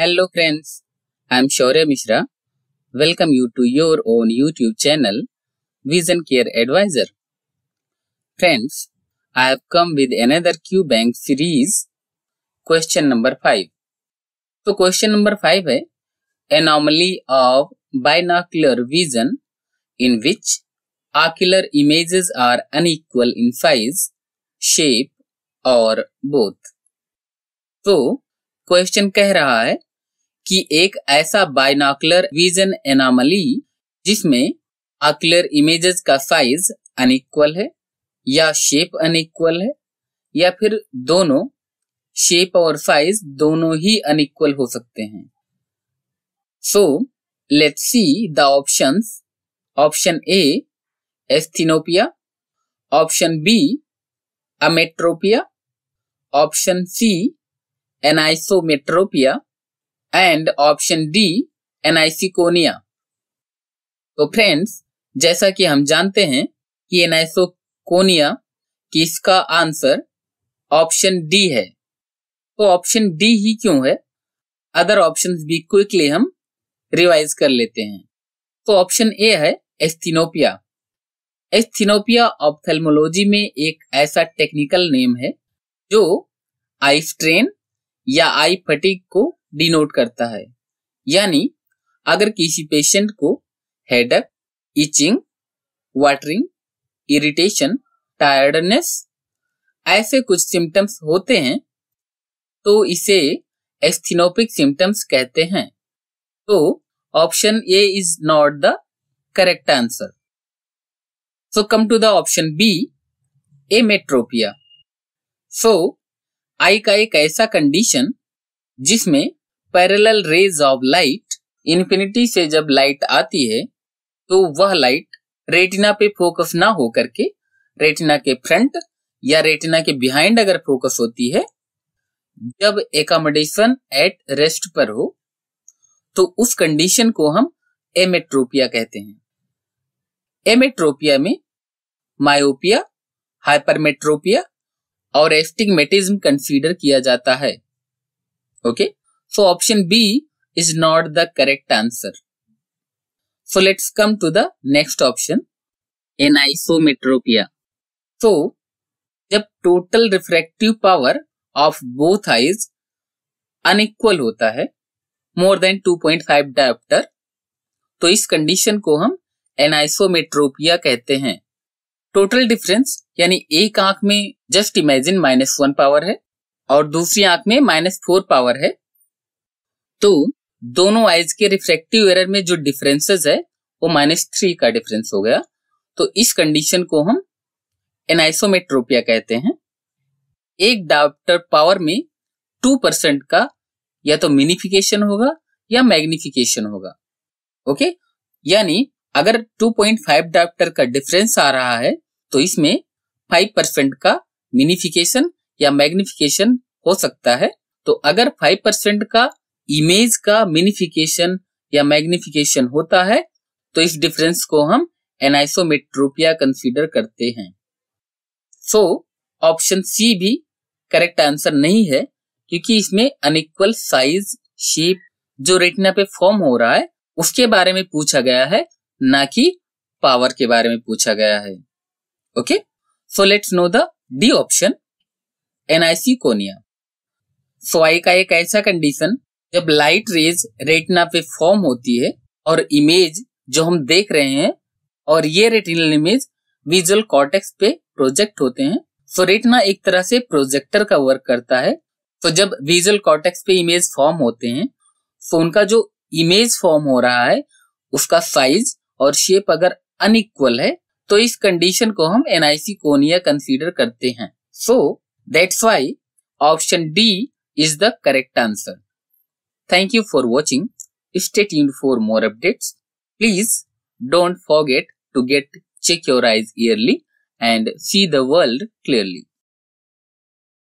Hello friends I am Shaurya Mishra welcome you to your own YouTube channel vision care adviser friends I have come with another Q bank series question number five तो question number five है anomaly of binocular vision in which ocular images are unequal in size shape और both तो क्वेश्चन कह रहा है कि एक ऐसा बाइनॉक्लर विजन एनामली जिसमें आकुलर इमेजेस का साइज अनइक्वल है या शेप अनइक्वल है या फिर दोनों शेप और साइज दोनों ही अनइक्वल हो सकते हैं so let see the options option A asthenopia option B ametropia option C anisometropia and option D aniseikonia तो फ्रेंड्स जैसा कि हम जानते हैं कि एनाइसोकोनिया कि इसका आंसर ऑप्शन डी है तो ऑप्शन डी ही क्यों है अदर ऑप्शन भी क्विकली हम रिवाइज कर लेते हैं तो ऑप्शन ए है एस्थिनोपिया एस्थिनोपिया ऑप्थेलमोलॉजी में एक ऐसा टेक्निकल नेम है जो आई स्ट्रेन या आई फटिक को डिनोट करता है यानी अगर किसी पेशेंट को headache itching watering irritation tiredness ऐसे कुछ सिम्टम्स होते हैं तो इसे एस्थिनोपिक सिम्टम्स कहते हैं तो option A is not the correct answer so come to the option B ametropia so eye का एक ऐसा कंडीशन जिसमें parallel rays of light infinity से जब लाइट आती है तो वह लाइट रेटिना पे फोकस ना हो करके रेटिना के फ्रंट या रेटिना के बिहाइंड अगर फोकस होती है जब एकोमोडेशन एट रेस्ट पर हो तो उस कंडीशन को हम एमेट्रोपिया कहते हैं एमेट्रोपिया में मायोपिया हाइपरमेट्रोपिया और एस्टिगमेटिज्म कंसीडर किया जाता है okay okay? So option B is not the correct answer. So let's come to the next option. Anisometropia. So जब total refractive power of both eyes unequal होता है more than 2.5 dioptre तो इस condition को हम एनाइसोमेट्रोपिया कहते हैं टोटल डिफरेंस यानी एक आंख में just imagine minus one power है और दूसरी आंख में माइनस फोर पावर है तो दोनों आइज के रिफ्रेक्टिव एरर में जो डिफरेंसेस है वो माइनस थ्री का डिफरेंस हो गया तो इस कंडीशन को हम एनाइसोमेट्रोपिया कहते हैं एक डाप्टर पावर में टू परसेंट का या तो मिनिफिकेशन होगा या मैग्निफिकेशन होगा ओके यानी अगर 2.5 डाप्टर का डिफरेंस आ रहा है तो इसमें 5 परसेंट का मिनिफिकेशन या मैग्निफिकेशन हो सकता है तो अगर 5 परसेंट का इमेज का मिनिफिकेशन या मैग्निफिकेशन होता है तो इस डिफरेंस को हम एनाइसोमेट्रोपिया कंसीडर करते हैं सो ऑप्शन सी भी करेक्ट आंसर नहीं है क्योंकि इसमें अनइक्वल साइज शेप जो रेटिना पे फॉर्म हो रहा है उसके बारे में पूछा गया है ना कि पावर के बारे में पूछा गया है okay so let's know the D option aniseikonia eye का एक ऐसा कंडीशन जब लाइट रेज रेटिना पे फॉर्म होती है और इमेज जो हम देख रहे हैं और ये रेटिनल इमेज विजुअल कॉर्टेक्स पे प्रोजेक्ट होते हैं तो रेटिना एक तरह से प्रोजेक्टर का वर्क करता है तो जब विजुअल कॉर्टेक्स पे इमेज फॉर्म होते हैं तो उनका जो इमेज फॉर्म हो रहा है उसका साइज और शेप अगर अनइक्वल है तो इस कंडीशन को हम एनआईसी कोनिया कंसीडर करते हैं so that's why option D is the correct answer Thank you for watching. Stay tuned for more updates. Please don't forget to get check your eyes yearly and see the world clearly.